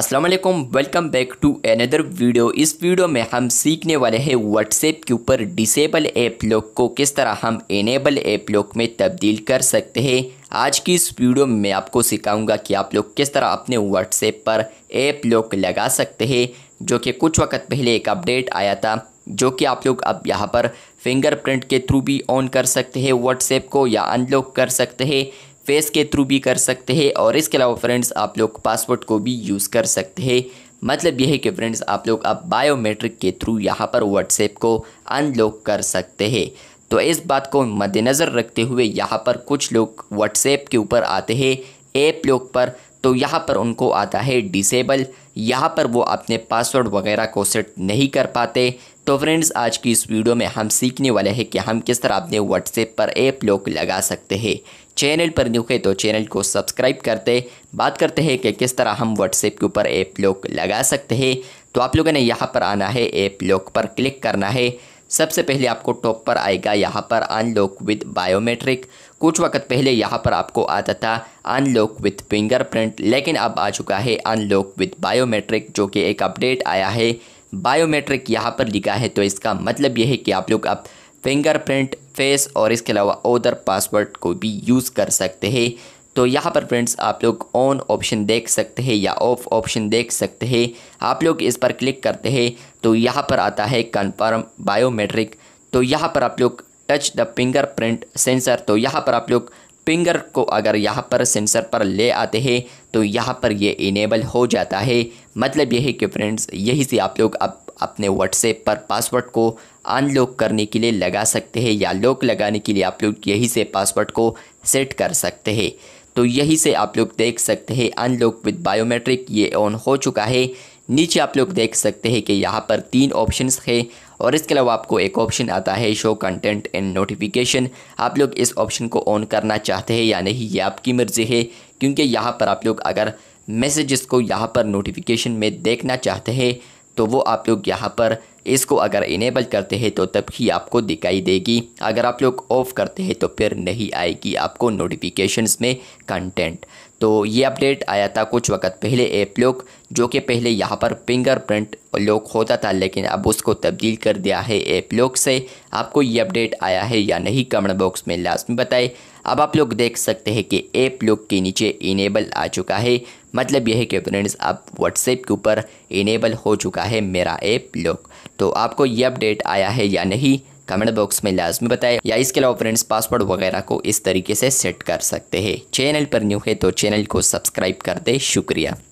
अस्सलाम वालेकुम welcome back to another video इस वीडियो में हम सीखने वाले हैं व्हाट्सएप के ऊपर डिसेबल ऐप लॉक को किस तरह हम इनेबल ऐप लॉक में तब्दील कर सकते हैं आज की इस वीडियो में मैं आपको सिखाऊंगा कि आप लोग किस तरह अपने व्हाट्सएप पर ऐप लॉक लगा सकते हैं जो कि कुछ वक्त पहले एक अपडेट आया था जो कि आप लोग अब यहाँ पर फिंगरप्रिंट के थ्रू भी ऑन कर सकते हैं व्हाट्सएप को या अनलॉक कर सकते हैं फेस के थ्रू भी कर सकते हैं और इसके अलावा फ्रेंड्स आप लोग पासवर्ड को भी यूज़ कर सकते हैं मतलब यह है कि फ्रेंड्स आप लोग अब बायोमेट्रिक के थ्रू यहाँ पर व्हाट्सएप को अनलॉक कर सकते हैं तो इस बात को मद्देनज़र रखते हुए यहाँ पर कुछ लोग व्हाट्सएप के ऊपर आते हैं ऐप लोग पर तो यहाँ पर उनको आता है डिसेबल यहाँ पर वो अपने पासवर्ड वगैरह को सेट नहीं कर पाते तो फ्रेंड्स आज की इस वीडियो में हम सीखने वाले हैं कि हम किस तरह अपने व्हाट्सएप पर ऐप लॉक लगा सकते हैं चैनल पर न्यू है तो चैनल को सब्सक्राइब करते बात करते हैं कि किस तरह हम व्हाट्सएप के ऊपर ऐप लॉक लगा सकते हैं तो आप लोगों ने यहाँ पर आना है ऐप लॉक पर क्लिक करना है सबसे पहले आपको टॉप पर आएगा यहाँ पर अनलॉक विद बायोमेट्रिक कुछ वक्त पहले यहाँ पर आपको आता था अनलॉक विद फिंगरप्रिंट लेकिन अब आ चुका है अनलॉक विद बायोमेट्रिक जो कि एक अपडेट आया है बायोमेट्रिक यहाँ पर लिखा है तो इसका मतलब यह है कि आप लोग अब फिंगरप्रिंट फेस और इसके अलावा ओदर पासवर्ड को भी यूज़ कर सकते हैं तो यहाँ पर फ्रेंड्स आप लोग ऑन ऑप्शन देख सकते हैं या ऑफ ऑप्शन देख सकते हैं आप लोग इस पर क्लिक करते हैं तो यहाँ पर आता है कन्फर्म बायोमेट्रिक तो यहाँ पर आप लोग touch the fingerprint sensor तो यहाँ पर आप लोग फिंगर को अगर यहाँ पर सेंसर पर ले आते हैं तो यहाँ पर ये इनेबल हो जाता है मतलब यह है कि फ्रेंड्स यही से आप लोग अब अपने व्हाट्सएप पर पासवर्ड को अनलॉक करने के लिए लगा सकते हैं या लॉक लगाने के लिए आप लोग यही से पासवर्ड को सेट कर सकते हैं तो यही से आप लोग देख सकते हैं अनलॉक विद बायोमेट्रिक ये ऑन हो चुका है नीचे आप लोग देख सकते हैं कि यहाँ पर तीन ऑप्शंस है और इसके अलावा आपको एक ऑप्शन आता है शो कंटेंट एंड नोटिफिकेशन आप लोग इस ऑप्शन को ऑन करना चाहते हैं या नहीं ये आपकी मर्ज़ी है क्योंकि यहाँ पर आप लोग अगर मैसेजेस को यहाँ पर नोटिफिकेशन में देखना चाहते हैं तो वो आप लोग यहाँ पर इसको अगर इनेबल करते हैं तो तब ही आपको दिखाई देगी अगर आप लोग ऑफ़ करते हैं तो फिर नहीं आएगी आपको नोटिफिकेशंस में कंटेंट तो ये अपडेट आया था कुछ वक्त पहले ऐप लोग जो कि पहले यहाँ पर फिंगरप्रिंट लॉक होता था लेकिन अब उसको तब्दील कर दिया है ऐप लॉक से आपको ये अपडेट आया है या नहीं कमेंट बॉक्स में लास्ट में बताएं अब आप लोग देख सकते हैं कि ऐप लोग के नीचे इनेबल आ चुका है मतलब यह है कि फ्रेंड्स अब व्हाट्सएप के ऊपर इनेबल हो चुका है मेरा ऐप लोग तो आपको ये अपडेट आया है या नहीं कमेंट बॉक्स में लाजमी बताएं या इसके अलावा फ्रेंड्स पासवर्ड वगैरह को इस तरीके से सेट कर सकते हैं चैनल पर न्यू है तो चैनल को सब्सक्राइब कर दे शुक्रिया